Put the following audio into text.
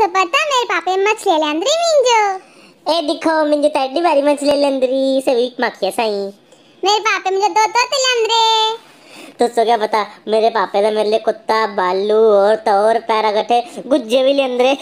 से पता मेरे पापे मछ ले ಅಂದ್ರಿ मिंजो ए दिखो मिंजो तड़ी बारी मछ मछले लंदरी वीक माखिया सई मेरे पापे मुझे दो दो तिलंदरे तो सो क्या पता मेरे पापे ने मेरे लिए कुत्ता बालू और तौर पैरागटे गुज्जे भी लेंदरे